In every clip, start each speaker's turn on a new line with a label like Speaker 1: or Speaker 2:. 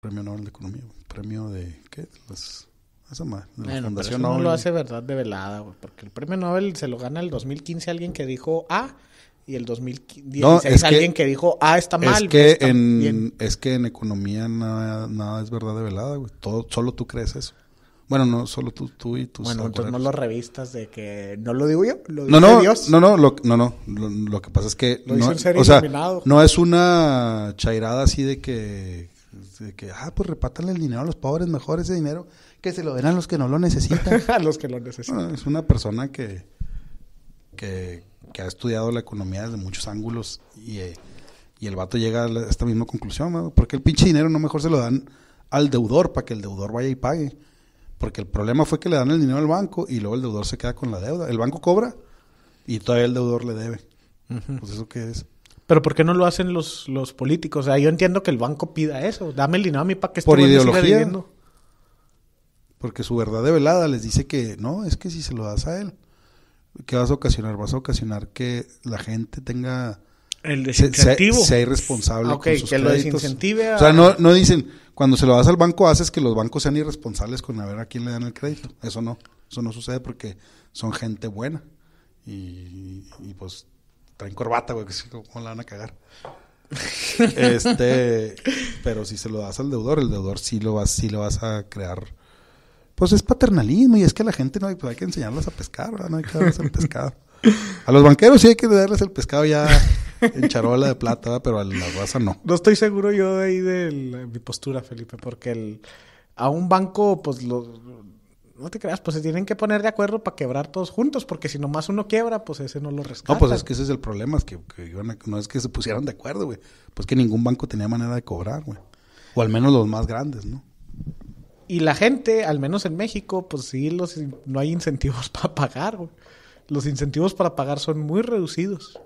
Speaker 1: premio Nobel de Economía, Premio de, ¿qué? las, madre, la Fundación no lo hace
Speaker 2: verdad de velada, güey, porque el premio Nobel se lo gana el 2015 alguien que dijo, ah, y el 2016 es alguien que, dijo, ah, está mal. Es que, en,
Speaker 1: economía nada, es verdad de velada, güey. solo tú crees eso. Bueno, no, solo tú, tú y tus Bueno, entonces no lo
Speaker 2: revistas de que no lo digo yo, no, no, No, no,
Speaker 1: lo, no, no, lo, que pasa es que no, no es una chairada así de que pues, que, ah, pues repátale el dinero a los pobres, mejor ese dinero, que se lo den a los que no lo necesitan. a los que lo necesitan. Ah, es una persona que, que, ha estudiado la economía desde muchos ángulos y, eh, el vato llega a, esta misma conclusión, porque el pinche dinero no mejor se lo dan al deudor para que el deudor vaya y pague. Porque el problema fue que le dan el dinero al banco y
Speaker 2: luego el deudor se queda con la deuda. El banco cobra y todavía el deudor le debe. Pues eso qué es. Pero ¿por qué no lo hacen los, los políticos? O sea, yo entiendo que el banco pida eso. Dame el dinero a mí para que esté Por ideología.
Speaker 1: Porque su verdad de velada les dice que no, es que si se lo das a él, ¿qué vas a ocasionar? Vas a ocasionar que la gente tenga...
Speaker 2: El desincentivo. Sea, irresponsable que lo desincentive O sea, no,
Speaker 1: no dicen, cuando se lo das al banco haces que los bancos sean irresponsables con a ver a quién le dan el crédito. Eso no, eso no sucede porque son gente buena. y, y pues traen corbata, güey, que ¿cómo la van a cagar?
Speaker 2: este,
Speaker 1: pero si se lo das al deudor, el deudor sí lo vas, sí lo vas a crear. Pues es paternalismo y es que a la gente no hay, pues que enseñarlas a pescar, ¿verdad? no hay que darles el pescado. A los banqueros sí hay que darles el pescado ya en charola de plata, pero a la raza no.
Speaker 2: No estoy seguro yo de ahí de mi postura, Felipe, porque el, a un banco, pues lo, no te creas, pues se tienen que poner de acuerdo para quebrar todos juntos, porque si nomás uno quiebra, pues ese no lo rescata. No, pues es que ese es el problema, es que,
Speaker 1: no es que se pusieran de acuerdo, güey. Pues que ningún banco tenía manera de cobrar, güey. O al menos los más
Speaker 2: grandes, ¿no? Y la gente, al menos en México, pues sí, no hay incentivos para pagar, güey. Los incentivos para pagar son muy reducidos.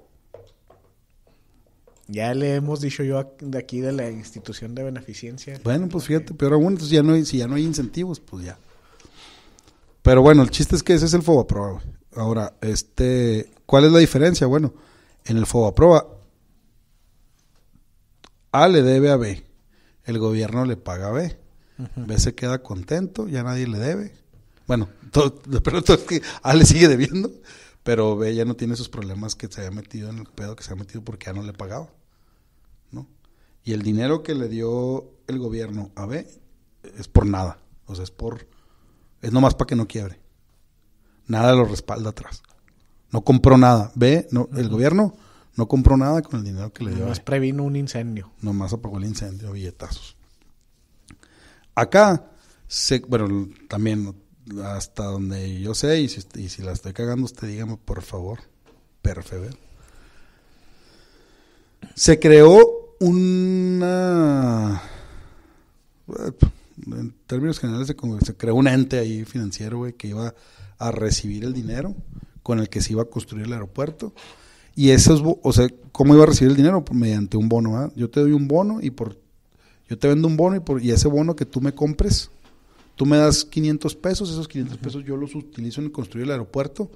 Speaker 2: Ya le hemos dicho yo de aquí de la institución de beneficencia. Bueno,
Speaker 1: pues fíjate, pero aún entonces ya no si ya no hay incentivos, pues ya. Pero bueno, el chiste es que ese es el FOBA Güey. Ahora, este, ¿cuál es la diferencia? Bueno, en el Fobaproa A le debe a B. El gobierno le paga a B. B se queda contento, ya nadie le debe. Bueno, pero todo es que A le sigue debiendo, pero B ya no tiene esos problemas que se había metido en el pedo que se ha metido porque ya no le pagaba. ¿No? Y el dinero que le dio el gobierno a B es por nada. O sea, es por es nomás para que no quiebre. Nada lo respalda atrás. No compró nada. Ve, el gobierno no compró nada con el dinero que le dio. Nomás previno un incendio. Nomás apagó el incendio, billetazos. Acá, se, bueno, también hasta donde yo sé, y si, la estoy cagando, usted dígame por favor, perfecto Se creó una en términos generales, se, creó un ente ahí financiero, que iba a recibir el dinero con el que se iba a construir el aeropuerto. Y eso o sea, ¿cómo iba a recibir el dinero? Mediante un bono, ¿ah? Yo te doy un bono y por, yo te vendo un bono y por, y ese bono que tú me compres, tú me das 500 pesos, esos 500 pesos yo los utilizo en construir el aeropuerto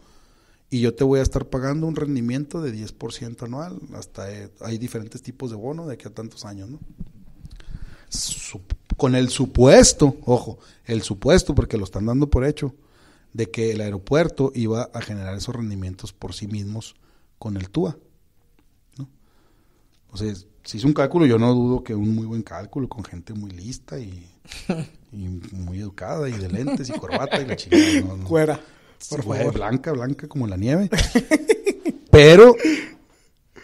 Speaker 1: y yo te voy a estar pagando un rendimiento de 10% anual. Hasta eh, hay diferentes tipos de bono de aquí a tantos años, ¿no? con el supuesto, ojo, el supuesto, porque lo están dando por hecho, de que el aeropuerto iba a generar esos rendimientos por sí mismos con el TUA. ¿no? O sea, si es un cálculo, yo no dudo que un muy buen cálculo con gente muy lista y, muy educada y de lentes y corbata y la chingada. Fuera, por Blanca, blanca como la nieve. Pero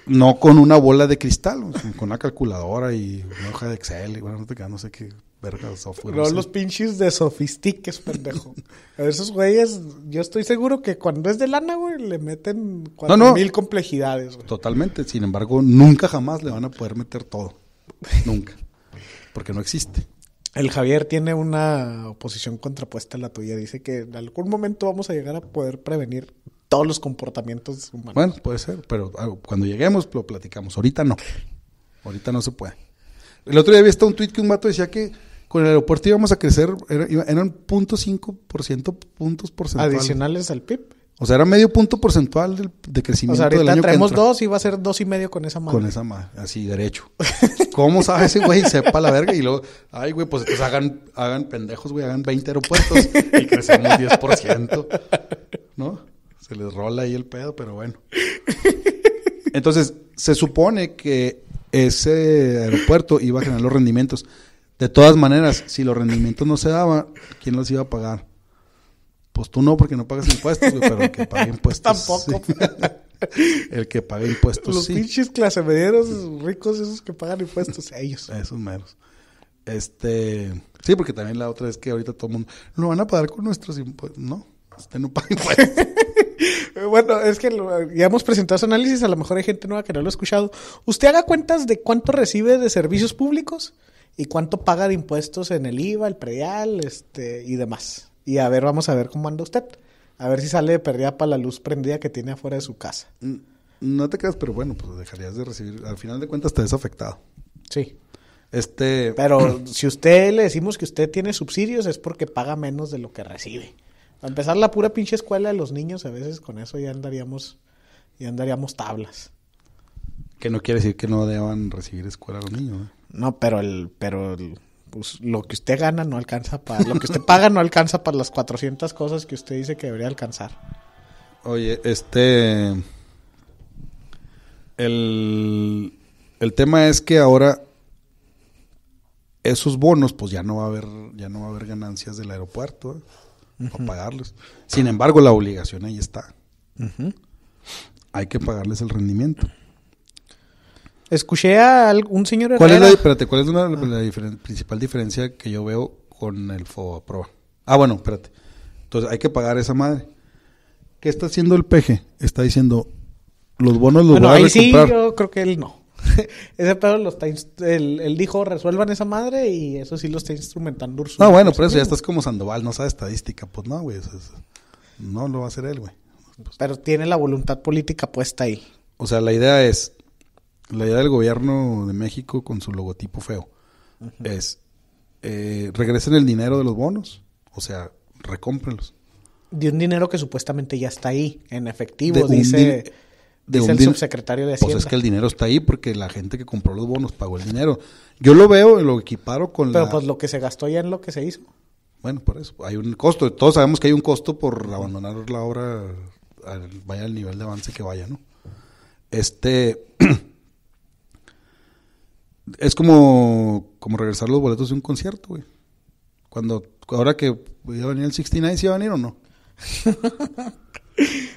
Speaker 1: no con una bola de cristal, con una calculadora y una hoja de Excel. bueno, no, sé qué verga software. No, los
Speaker 2: pinches de sofistiques, pendejo. A esos güeyes, yo estoy seguro que cuando es de lana, güey, le meten cuatro mil
Speaker 1: complejidades. Totalmente. Sin embargo, nunca
Speaker 2: jamás le van a poder meter todo. Nunca. Porque no existe. El Javier tiene una oposición contrapuesta a la tuya. Dice que en algún momento vamos a llegar a poder prevenir todos los comportamientos humanos. Bueno,
Speaker 1: puede ser, pero ah, cuando lleguemos lo platicamos. Ahorita no. Ahorita no se puede. El otro día había visto un tweet que un vato decía que con el aeropuerto íbamos a crecer, eran 0.5%, puntos porcentuales. Adicionales al PIB. O sea, era medio punto porcentual de, de crecimiento o sea, ahorita del año traemos que
Speaker 2: dos y va a ser dos y medio con esa madre. Con
Speaker 1: esa madre, así, derecho. ¿Cómo sabe ese güey? Sepa la verga y
Speaker 2: luego, ay, güey,
Speaker 1: pues, pues hagan, hagan pendejos, güey, hagan 20 aeropuertos y crecemos 10%. ¿No? Se les rola ahí el pedo, pero bueno. Entonces, se supone que ese aeropuerto iba a generar los rendimientos. De todas maneras, si los rendimientos no se daban, ¿quién los iba a pagar? Pues tú no, porque no pagas impuestos, pero el que paga impuestos. Tampoco. el que paga impuestos, Los pinches
Speaker 2: mederos ricos, esos que pagan impuestos, ellos. Esos meros. Este.
Speaker 1: Sí, porque también la otra es que ahorita todo el mundo. Lo van a pagar con nuestros impuestos. No, usted no paga
Speaker 2: impuestos. bueno, es que ya hemos presentado su análisis. A lo mejor hay gente nueva que no lo ha escuchado. Usted haga cuentas de cuánto recibe de servicios públicos y cuánto paga de impuestos en el IVA, el predial este, y demás y a ver, vamos a ver cómo anda usted. A ver si sale de perdida para la luz prendida que tiene afuera de su casa. No te creas, pero bueno, pues dejarías de recibir. Al final de cuentas te ves afectado. Sí. Este. Pero si usted le decimos que usted tiene subsidios es porque paga menos de lo que recibe. A empezar la pura pinche escuela de los niños, a veces con eso ya andaríamos, ya andaríamos tablas. Que no quiere decir que no deban recibir escuela los niños. No, pero el, pero el, pues lo que usted gana no alcanza para, lo que usted paga no alcanza para las 400 cosas que usted dice que debería alcanzar.
Speaker 1: Oye, este... El, tema es que ahora esos bonos, pues ya no va a haber, ya no va a haber ganancias del aeropuerto ¿eh? para pagarlos. Sin embargo, la obligación ahí está. Hay que pagarles el rendimiento.
Speaker 2: Escuché a un señor ¿Cuál Es la, espérate,
Speaker 1: ¿cuál es la principal diferencia que yo veo con el pro Ah, bueno, espérate. Entonces, hay que pagar esa madre. ¿Qué está haciendo el PG? Está diciendo, los bonos los va a ahí sí, yo
Speaker 2: creo que él no. Ese está... Él, dijo, resuelvan esa madre y eso sí lo está instrumentando Urso. No, ah, bueno, pero pues eso ya estás
Speaker 1: como Sandoval, no sabe estadística. Pues no, güey. no
Speaker 2: lo va a hacer él, güey. pero tiene la voluntad política puesta ahí. O sea, la
Speaker 1: idea es, la idea del gobierno de México con su logotipo feo es eh, regresen el dinero de los bonos, o sea, recómprenlos.
Speaker 2: De un dinero que supuestamente ya está ahí, en efectivo, dice, el subsecretario de Hacienda. Pues es que
Speaker 1: el dinero está ahí porque la gente que compró los bonos pagó el dinero. Yo lo veo, lo equiparo con Pero pues lo que se
Speaker 2: gastó ya en lo que se hizo.
Speaker 1: Bueno, por eso. Hay un costo. Todos sabemos que hay un costo por abandonar la obra, vaya al nivel de avance que vaya, ¿no? Este... es como, como regresar los boletos de un concierto, güey. Cuando, ahora que iba a venir el 69, ¿sí iba a venir o no?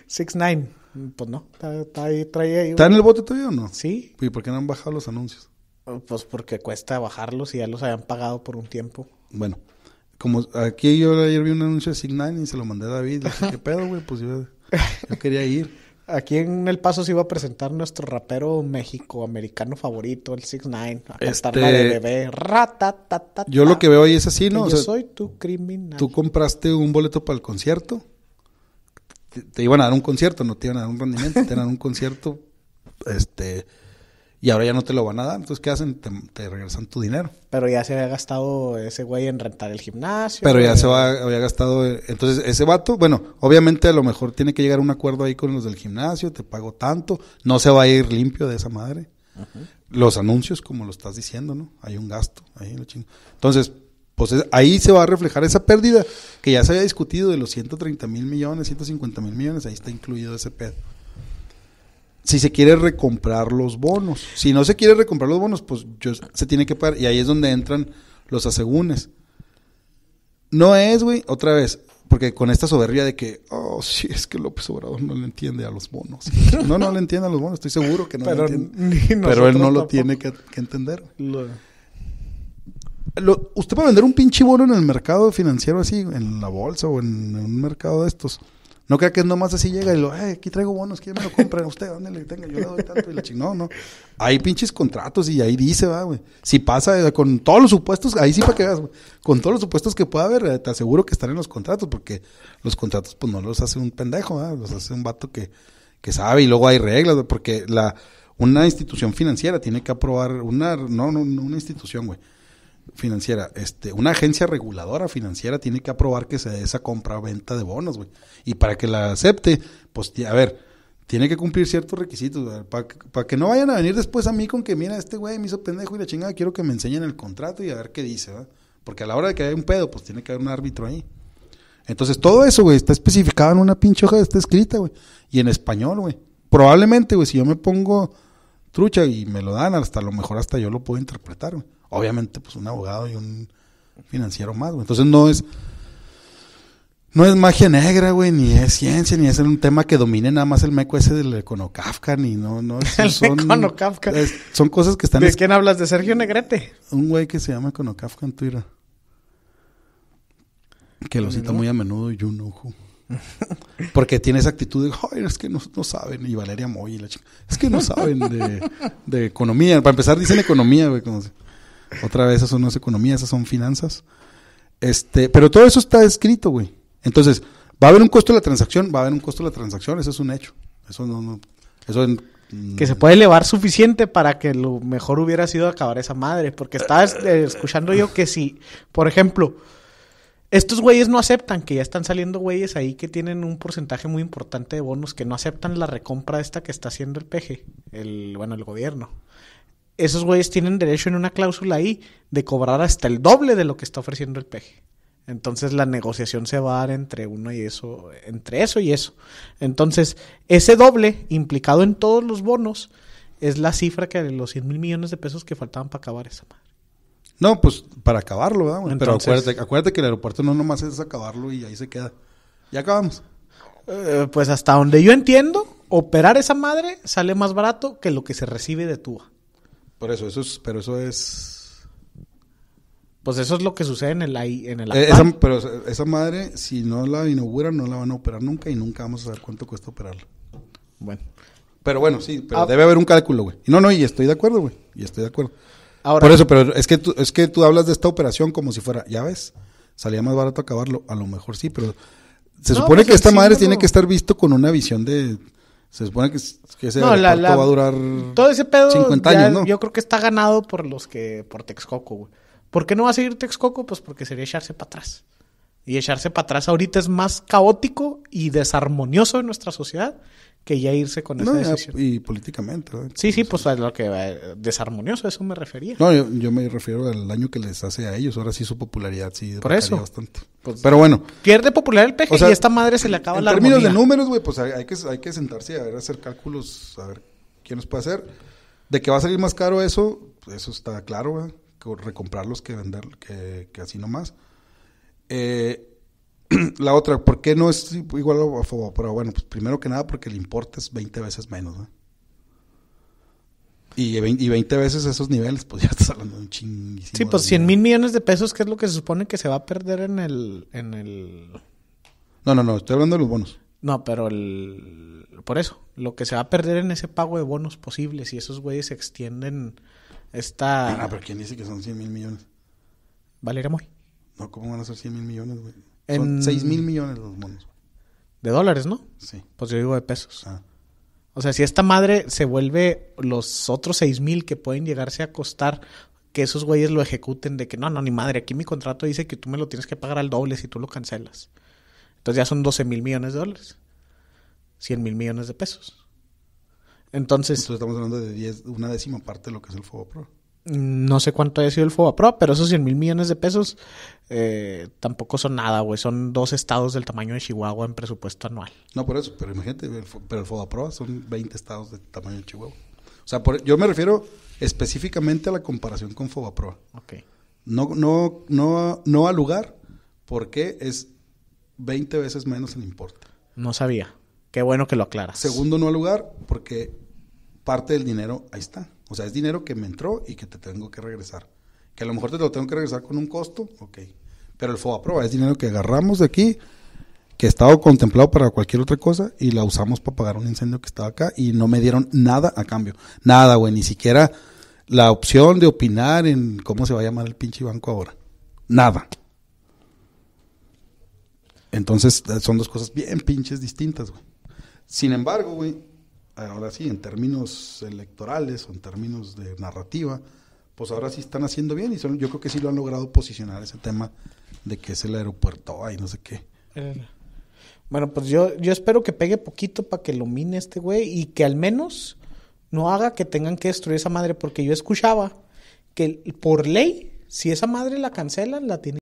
Speaker 2: 69, pues no, está, ahí, traía ahí. ¿Está en el bote todavía o no? Sí. ¿Y por qué no han bajado los anuncios? Oh, pues porque cuesta bajarlos y ya los habían pagado por un tiempo.
Speaker 1: Bueno, como aquí yo ayer vi un anuncio de 69 y se lo mandé a David, dije, ¿qué pedo, güey? Pues yo
Speaker 2: quería ir. Aquí en El Paso se iba a presentar nuestro rapero méxico-americano favorito, el 6 Nine. 9 la este, de Yo lo que veo ahí es así, ¿no? yo soy tu criminal.
Speaker 1: Tú compraste un boleto para el concierto. Te, te, iban a dar un concierto, no te iban a dar un rendimiento, te iban a dar un concierto este y ahora ya no te lo van a dar. Entonces, ¿qué hacen? Te, regresan tu dinero.
Speaker 2: Pero ya se había gastado ese güey en rentar el gimnasio. Pero ya se había gastado. Eh, entonces, ese vato, bueno,
Speaker 1: obviamente a lo mejor tiene que llegar a un acuerdo ahí con los del gimnasio, te pago tanto, no se va a ir limpio de esa madre. Los anuncios, como lo estás diciendo, ¿no? Hay un gasto, ahí lo chingo. Entonces, pues ahí se va a reflejar esa pérdida que ya se había discutido de los 130 mil millones, 150 mil millones, ahí está incluido ese pedo si se quiere recomprar los bonos. Si no se quiere recomprar los bonos, pues yo, se tiene que pagar. Y ahí es donde entran los asegúnes. No es, güey, otra vez, porque con esta soberbia de que, oh, sí, es que López Obrador no le entiende a los bonos. No, no le entiende a los bonos, estoy seguro que no Pero, le entiende. Pero él no lo tiene que, entender. ¿Usted va usted puede vender un pinche bono en el mercado financiero así, en la bolsa o en un mercado de estos, no crea que es nomás así llega y lo, eh, aquí traigo bonos, ¿quién me lo compra? Usted, ¿dónde le tenga, yo le doy tanto y la chingada. No, no. Hay pinches contratos y ahí dice, va, güey. Si pasa eh, con todos los supuestos, ahí sí para que veas, güey. Con todos los supuestos que pueda haber, eh, te aseguro que están en los contratos, porque los contratos, pues no los hace un pendejo, Los hace un vato que, sabe y luego hay reglas, porque la, una institución financiera tiene que aprobar, una, no, no, una institución, güey financiera, este, una agencia reguladora financiera tiene que aprobar que se dé esa compra-venta de bonos, güey. Y para que la acepte, pues, a ver, tiene que cumplir ciertos requisitos, para que, no vayan a venir después a mí con que, mira, este güey me hizo pendejo y la chingada, quiero que me enseñen el contrato y a ver qué dice, ¿verdad? Porque a la hora de que haya un pedo, pues tiene que haber un árbitro ahí. Entonces, todo eso, güey, está especificado en una pinche hoja, está escrita, güey. Y en español, güey. Probablemente, güey, si yo me pongo trucha y me lo dan, hasta a lo mejor hasta yo lo puedo interpretar, güey obviamente, pues un abogado y un financiero más, güey. Entonces no es. No es magia negra, güey, ni es ciencia, ni es un tema que domine nada más el meco ese del Kafka, ni no, no. Son, son cosas que están. ¿De quién hablas? ¿De Sergio Negrete? Un güey que se llama Econokafkan en Que lo cita muy a menudo, Y un ojo. Porque tiene esa actitud de, Ay, es que no, saben, y Valeria Moy la es que no saben de, economía. Para empezar, dicen economía, güey. Otra vez, eso no es economía, esas son finanzas. Este, pero todo eso está escrito, güey. Entonces, va a haber un costo de la transacción, va
Speaker 2: a haber un costo de la transacción, eso es un hecho. Eso no, eso mm, que se puede elevar suficiente para que lo mejor hubiera sido acabar esa madre. Porque estaba eh, escuchando yo que si, por ejemplo, estos güeyes no aceptan, que ya están saliendo güeyes ahí que tienen un porcentaje muy importante de bonos, que no aceptan la recompra esta que está haciendo el PG, el, bueno, el gobierno esos güeyes tienen derecho en una cláusula ahí de cobrar hasta el doble de lo que está ofreciendo el peje. Entonces la negociación se va a dar entre uno y eso, entre eso y eso. Entonces, ese doble implicado en todos los bonos es la cifra que de los 100 mil millones de pesos que faltaban para acabar esa madre.
Speaker 1: No, pues para acabarlo, ¿verdad? Pero acuérdate, que el aeropuerto no
Speaker 2: nomás es acabarlo y ahí se queda. Ya acabamos. Eh, pues hasta donde yo entiendo, operar esa madre sale más barato que lo que se recibe de Tua. Por eso, eso es, pero eso es... Pues eso es lo que sucede en el, en el eh, Pero esa
Speaker 1: madre, si no la inauguran, no la van a operar nunca y nunca vamos a saber cuánto cuesta operarla. Bueno. Pero bueno, sí, pero ah. debe haber un cálculo, güey. No, no, y estoy de acuerdo, güey. Y estoy de acuerdo. Por eso, pero es que, tú, es que tú hablas de esta operación como si fuera, ya ves, salía más barato acabarlo. A lo mejor sí, pero se supone pues que esta madre tiene que estar visto con una visión de se supone que, ese no, va a durar todo ese pedo 50 años, ¿no?
Speaker 2: Yo creo que está ganado por los que por Texcoco, güey. ¿Por qué no va a seguir Texcoco? Pues porque sería echarse para atrás. Y echarse para atrás ahorita es más caótico y desarmonioso en nuestra sociedad que ya irse con eso decisión.
Speaker 1: Y políticamente.
Speaker 2: Sí, sí, pues lo que desarmonioso, a eso me refería.
Speaker 1: No, yo, me refiero al daño que les hace a ellos. Ahora sí su popularidad sí Por eso. bastante.
Speaker 2: Pues, Pero bueno. Pierde popular el peje o a y esta madre se le acaba la la En términos de números,
Speaker 1: güey, pues hay que, hay que sentarse a ver, hacer cálculos, a ver quién los puede hacer. De que va a salir más caro eso, eso está claro, güey. Recomprarlos que vender, que, que así nomás. Eh, la otra, ¿por qué no es igual a Pero bueno, pues primero que nada porque el importe es 20 veces menos, ¿no? Y 20 veces esos niveles, pues ya estás hablando de un chingísimo... Sí, pues
Speaker 2: 100 mil millones de pesos, ¿qué es lo que se supone que se va a perder en el, en el... No, no, no, estoy hablando de los bonos. No, pero el... Por eso, lo que se va a perder en ese pago de bonos posibles, si esos güeyes se extienden esta... Ah, pero ¿quién dice que son 100 mil millones? Valeria Moy. No, ¿cómo van a ser 100 mil millones, güey? En... Son 6 mil millones los monos. De dólares, ¿no? Sí. Pues yo digo de pesos. Ah. O sea, si esta madre se vuelve los otros 6 mil que pueden llegarse a costar, que esos güeyes lo ejecuten de que no, no, ni madre, aquí mi contrato dice que tú me lo tienes que pagar al doble si tú lo cancelas. Entonces ya son 12 mil millones de dólares. 100 mil millones de pesos.
Speaker 1: Entonces, estamos hablando de diez, una décima parte de lo que es el Fuego Pro.
Speaker 2: No sé cuánto haya sido el Pro, pero esos 100 mil millones de pesos eh, tampoco son nada, güey. Son dos estados del tamaño de Chihuahua en presupuesto anual.
Speaker 1: No, por eso, pero imagínate, pero el FOBAPRO son 20 estados del tamaño de Chihuahua. O sea, yo me refiero específicamente a la comparación con FOBAPRO. Ok. No, no, no,
Speaker 2: no al lugar,
Speaker 1: porque es 20 veces menos el importe.
Speaker 2: No sabía. Qué bueno que lo aclaras. Segundo, no al lugar,
Speaker 1: porque parte del dinero ahí está. O sea, es dinero que me entró y que te tengo que regresar. Que a lo mejor te lo tengo que regresar con un costo, ok. Pero el prueba, es dinero que agarramos de aquí, que estaba contemplado para cualquier otra cosa, y la usamos para pagar un incendio que estaba acá, y no me dieron nada a cambio. Nada, güey, ni siquiera la opción de opinar en cómo se va a llamar el pinche banco ahora. Nada. Entonces, son dos cosas bien pinches distintas, güey. Sin embargo, güey, ahora sí, en términos electorales o en términos de narrativa, pues ahora sí están haciendo bien y son, yo creo que sí lo han logrado posicionar ese tema
Speaker 2: de que es el aeropuerto, ahí, no sé qué. Eh, bueno, pues yo, yo espero que pegue poquito para que lo mine este güey y que al menos no haga que tengan que destruir esa madre, porque yo escuchaba que por ley, si esa madre la cancelan, la tienen